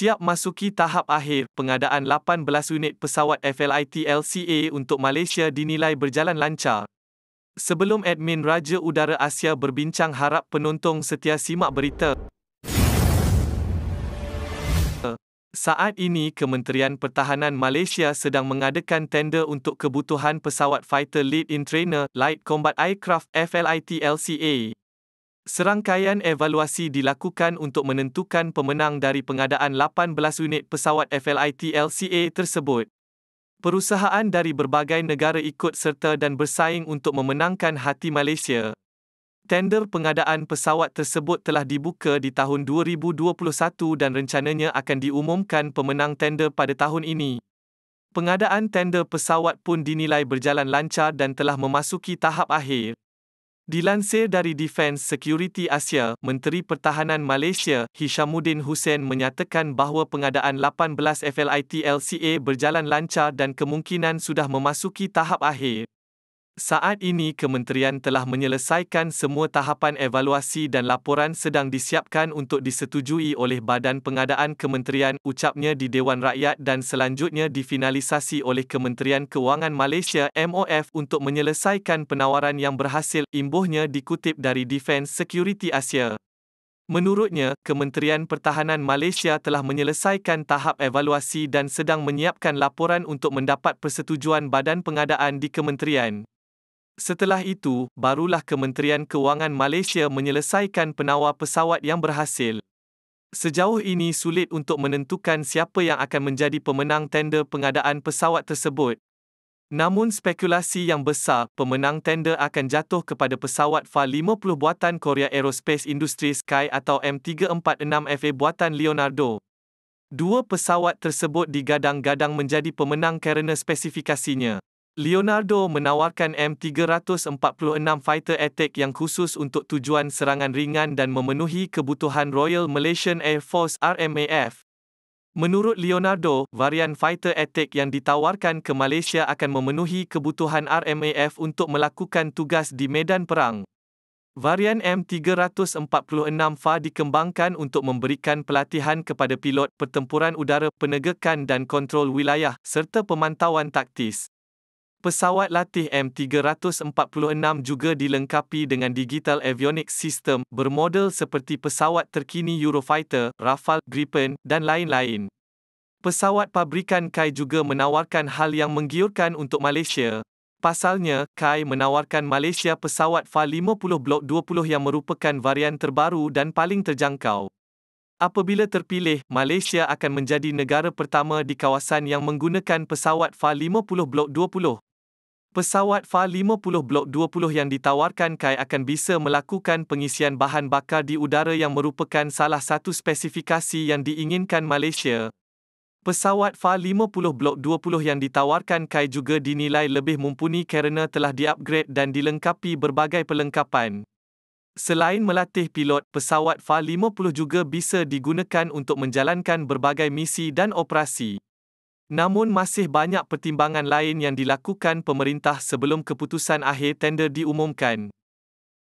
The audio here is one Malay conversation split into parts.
siap masuki tahap akhir, pengadaan 18 unit pesawat FLIT LCA untuk Malaysia dinilai berjalan lancar. Sebelum admin Raja Udara Asia berbincang harap penonton setia simak berita. Saat ini Kementerian Pertahanan Malaysia sedang mengadakan tender untuk kebutuhan pesawat fighter lead-in trainer Light Combat Aircraft FLIT LCA. Serangkaian evaluasi dilakukan untuk menentukan pemenang dari pengadaan 18 unit pesawat FLIT LCA tersebut. Perusahaan dari berbagai negara ikut serta dan bersaing untuk memenangkan hati Malaysia. Tender pengadaan pesawat tersebut telah dibuka di tahun 2021 dan rencananya akan diumumkan pemenang tender pada tahun ini. Pengadaan tender pesawat pun dinilai berjalan lancar dan telah memasuki tahap akhir. Dilansir dari Defence Security Asia, Menteri Pertahanan Malaysia, Hishamuddin Hussein menyatakan bahawa pengadaan 18 FLIT LCA berjalan lancar dan kemungkinan sudah memasuki tahap akhir. Saat ini kementerian telah menyelesaikan semua tahapan evaluasi dan laporan sedang disiapkan untuk disetujui oleh Badan Pengadaan Kementerian, ucapnya di Dewan Rakyat dan selanjutnya difinalisasi oleh Kementerian Kewangan Malaysia MOF untuk menyelesaikan penawaran yang berhasil, imbuhnya dikutip dari Defence Security Asia. Menurutnya, Kementerian Pertahanan Malaysia telah menyelesaikan tahap evaluasi dan sedang menyiapkan laporan untuk mendapat persetujuan badan pengadaan di kementerian. Setelah itu, barulah Kementerian Kewangan Malaysia menyelesaikan penawar pesawat yang berhasil. Sejauh ini sulit untuk menentukan siapa yang akan menjadi pemenang tender pengadaan pesawat tersebut. Namun spekulasi yang besar, pemenang tender akan jatuh kepada pesawat FA-50 buatan Korea Aerospace Industries Sky atau M346FA buatan Leonardo. Dua pesawat tersebut digadang-gadang menjadi pemenang kerana spesifikasinya. Leonardo menawarkan M346 fighter attack yang khusus untuk tujuan serangan ringan dan memenuhi kebutuhan Royal Malaysian Air Force RMAF. Menurut Leonardo, varian fighter attack yang ditawarkan ke Malaysia akan memenuhi kebutuhan RMAF untuk melakukan tugas di medan perang. Varian M346FA dikembangkan untuk memberikan pelatihan kepada pilot, pertempuran udara, penegakan dan kontrol wilayah, serta pemantauan taktis. Pesawat latih M346 juga dilengkapi dengan Digital Avionics System bermodel seperti pesawat terkini Eurofighter, Rafale, Gripen dan lain-lain. Pesawat pabrikan Kai juga menawarkan hal yang menggiurkan untuk Malaysia. Pasalnya, Kai menawarkan Malaysia pesawat FA-50 Blok 20 yang merupakan varian terbaru dan paling terjangkau. Apabila terpilih, Malaysia akan menjadi negara pertama di kawasan yang menggunakan pesawat FA-50 Blok 20. Pesawat FA-50 Blok 20 yang ditawarkan KAI akan bisa melakukan pengisian bahan bakar di udara yang merupakan salah satu spesifikasi yang diinginkan Malaysia. Pesawat FA-50 Blok 20 yang ditawarkan KAI juga dinilai lebih mumpuni kerana telah diupgrade dan dilengkapi berbagai pelengkapan. Selain melatih pilot, pesawat FA-50 juga bisa digunakan untuk menjalankan berbagai misi dan operasi. Namun masih banyak pertimbangan lain yang dilakukan pemerintah sebelum keputusan akhir tender diumumkan.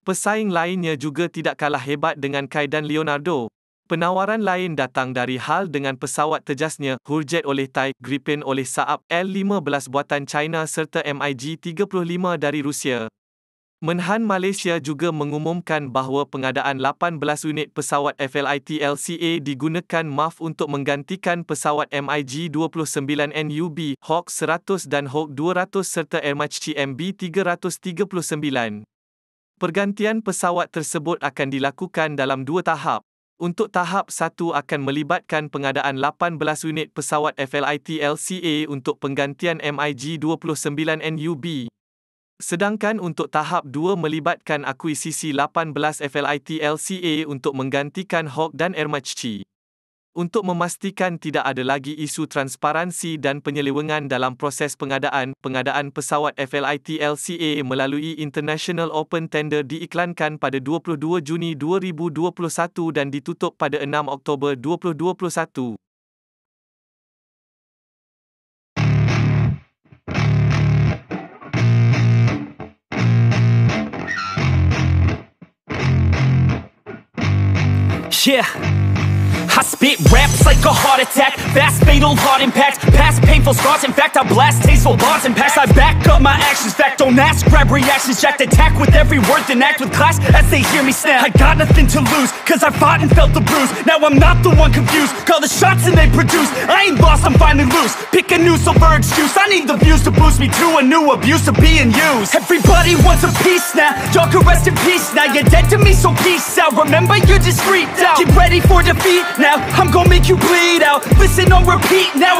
Pesaing lainnya juga tidak kalah hebat dengan Kai dan Leonardo. Penawaran lain datang dari hal dengan pesawat tejasnya, Hurjet oleh Thai, Gripen oleh Saab, L-15 buatan China serta MiG-35 dari Rusia. Menhan Malaysia juga mengumumkan bahawa pengadaan 18 unit pesawat FLITLCA digunakan MAF untuk menggantikan pesawat MIG-29 NUB, Hawk 100 dan Hawk 200 serta Airmatch CMB-339. Pergantian pesawat tersebut akan dilakukan dalam dua tahap. Untuk tahap satu akan melibatkan pengadaan 18 unit pesawat FLITLCA untuk penggantian MIG-29 NUB. Sedangkan untuk tahap 2 melibatkan akuisisi 18 FLIT LCA untuk menggantikan Hawk dan Ermachi. Untuk memastikan tidak ada lagi isu transparansi dan penyelewengan dalam proses pengadaan, pengadaan pesawat FLIT LCA melalui International Open Tender diiklankan pada 22 Juni 2021 dan ditutup pada 6 Oktober 2021. 切。I spit raps like a heart attack Fast fatal heart impact Past painful scars In fact I blast tasteful bars and packs I back up my actions Fact don't ask Grab reactions Jacked attack with every word Then act with class As they hear me snap I got nothing to lose Cause I fought and felt the bruise Now I'm not the one confused Call the shots and they produce I ain't lost I'm finally loose Pick a new silver excuse I need the views to boost me To a new abuse of being used Everybody wants a peace now Y'all can rest in peace now You're dead to me so peace out Remember you're discreet now Get ready for defeat now I'm gonna make you bleed out Listen on repeat now